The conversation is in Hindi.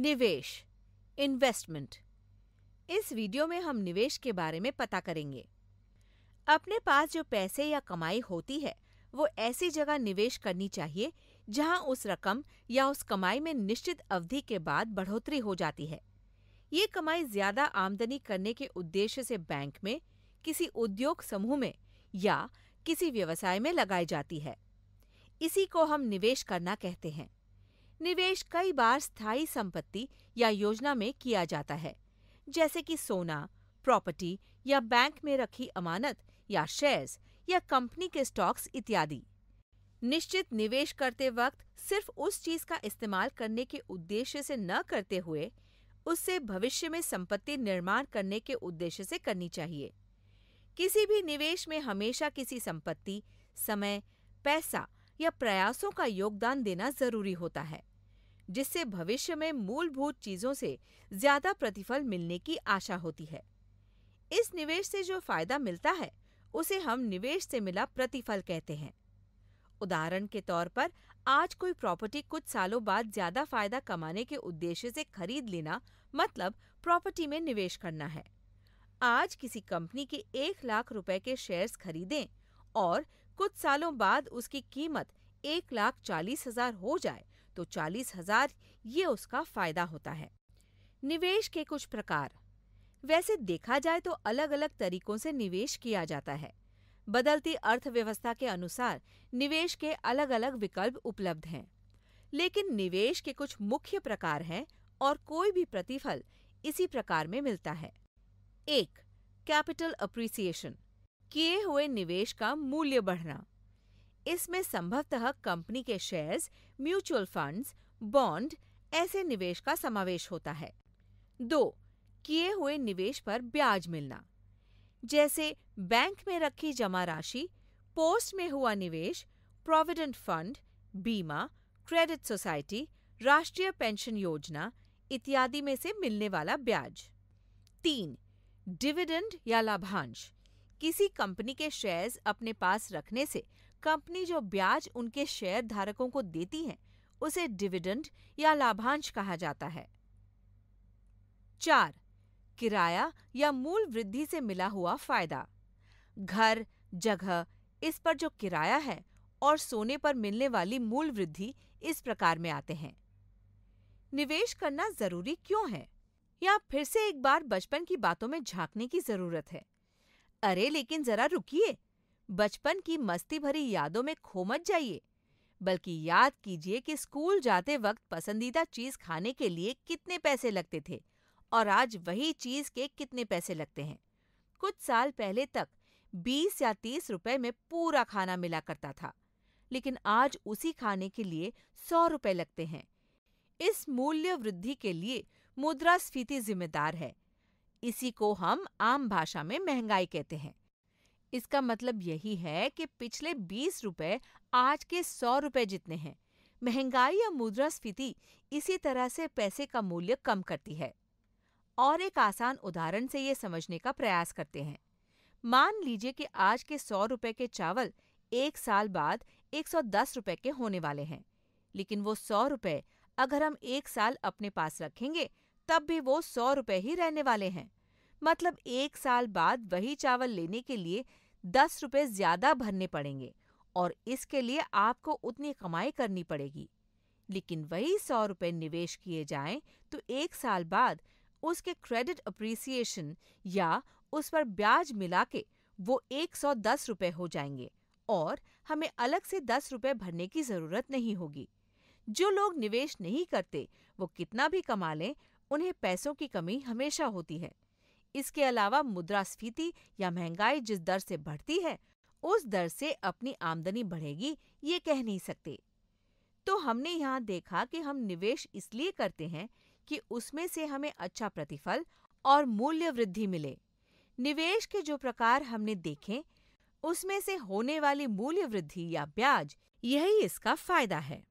निवेश इन्वेस्टमेंट इस वीडियो में हम निवेश के बारे में पता करेंगे अपने पास जो पैसे या कमाई होती है वो ऐसी जगह निवेश करनी चाहिए जहां उस रकम या उस कमाई में निश्चित अवधि के बाद बढ़ोतरी हो जाती है ये कमाई ज्यादा आमदनी करने के उद्देश्य से बैंक में किसी उद्योग समूह में या किसी व्यवसाय में लगाई जाती है इसी को हम निवेश करना कहते हैं निवेश कई बार स्थायी संपत्ति या योजना में किया जाता है जैसे कि सोना प्रॉपर्टी या बैंक में रखी अमानत या शेयर्स या कंपनी के स्टॉक्स इत्यादि निश्चित निवेश करते वक्त सिर्फ उस चीज का इस्तेमाल करने के उद्देश्य से न करते हुए उससे भविष्य में संपत्ति निर्माण करने के उद्देश्य से करनी चाहिए किसी भी निवेश में हमेशा किसी संपत्ति समय पैसा या प्रयासों का योगदान देना जरूरी होता है जिससे भविष्य में मूलभूत चीजों से ज्यादा प्रतिफल मिलने की आशा होती है इस निवेश से जो फायदा मिलता है उसे हम निवेश से मिला प्रतिफल कहते हैं उदाहरण के तौर पर आज कोई प्रॉपर्टी कुछ सालों बाद ज्यादा फायदा कमाने के उद्देश्य से खरीद लेना मतलब प्रॉपर्टी में निवेश करना है आज किसी कंपनी के एक लाख रुपए के शेयर्स खरीदें और कुछ सालों बाद उसकी कीमत एक लाख चालीस हजार हो जाए तो चालीस हजार ये उसका फायदा होता है निवेश के कुछ प्रकार वैसे देखा जाए तो अलग अलग तरीकों से निवेश किया जाता है बदलती अर्थव्यवस्था के अनुसार निवेश के अलग अलग विकल्प उपलब्ध हैं लेकिन निवेश के कुछ मुख्य प्रकार हैं और कोई भी प्रतिफल इसी प्रकार में मिलता है एक कैपिटल अप्रिसिएशन किए हुए निवेश का मूल्य बढ़ना इसमें संभवतः कंपनी के शेयर्स म्यूचुअल फंड्स बॉन्ड ऐसे निवेश का समावेश होता है दो किए हुए निवेश पर ब्याज मिलना जैसे बैंक में रखी जमा राशि पोस्ट में हुआ निवेश प्रोविडेंट फंड बीमा क्रेडिट सोसाइटी राष्ट्रीय पेंशन योजना इत्यादि में से मिलने वाला ब्याज तीन डिविडेंड या लाभांश किसी कंपनी के शेयर्स अपने पास रखने से कंपनी जो ब्याज उनके शेयर धारकों को देती है उसे डिविडेंड या लाभांश कहा जाता है चार किराया या मूल वृद्धि से मिला हुआ फायदा घर जगह इस पर जो किराया है और सोने पर मिलने वाली मूल वृद्धि इस प्रकार में आते हैं निवेश करना जरूरी क्यों है या फिर से एक बार बचपन की बातों में झांकने की जरूरत है अरे लेकिन जरा रुकिए बचपन की मस्ती भरी यादों में खो मत जाइए बल्कि याद कीजिए कि स्कूल जाते वक्त पसंदीदा चीज खाने के लिए कितने पैसे लगते थे और आज वही चीज के कितने पैसे लगते हैं कुछ साल पहले तक बीस या तीस रुपए में पूरा खाना मिला करता था लेकिन आज उसी खाने के लिए सौ रुपए लगते हैं इस मूल्य वृद्धि के लिए मुद्रास्फीति जिम्मेदार है इसी को हम आम भाषा में महंगाई कहते हैं इसका मतलब यही है कि पिछले बीस रुपए आज के सौ रुपए जितने हैं महंगाई या मुद्रास्फीति इसी तरह से पैसे का मूल्य कम करती है और एक आसान उदाहरण से ये समझने का प्रयास करते हैं मान लीजिए कि आज के सौ रुपए के चावल एक साल बाद एक सौ दस रुपए के होने वाले हैं लेकिन वो सौ रुपए अगर हम एक साल अपने पास रखेंगे तब भी वो सौ रुपए ही रहने वाले हैं मतलब एक साल बाद वही चावल लेने के लिए दस रुपए ज्यादा भरने पड़ेंगे और इसके लिए आपको उतनी कमाई करनी पड़ेगी लेकिन वही सौ रुपए निवेश किए जाएं तो एक साल बाद उसके क्रेडिट अप्रिसिएशन या उस पर ब्याज मिला के वो एक सौ दस रुपए हो जाएंगे और हमें अलग से दस रुपए भरने की जरूरत नहीं होगी जो लोग निवेश नहीं करते वो कितना भी कमा लें उन्हें पैसों की कमी हमेशा होती है इसके अलावा मुद्रास्फीति या महंगाई जिस दर से बढ़ती है उस दर से अपनी आमदनी बढ़ेगी ये कह नहीं सकते तो हमने यहाँ देखा कि हम निवेश इसलिए करते हैं कि उसमें से हमें अच्छा प्रतिफल और मूल्य वृद्धि मिले निवेश के जो प्रकार हमने देखे उसमें से होने वाली मूल्य वृद्धि या ब्याज यही इसका फायदा है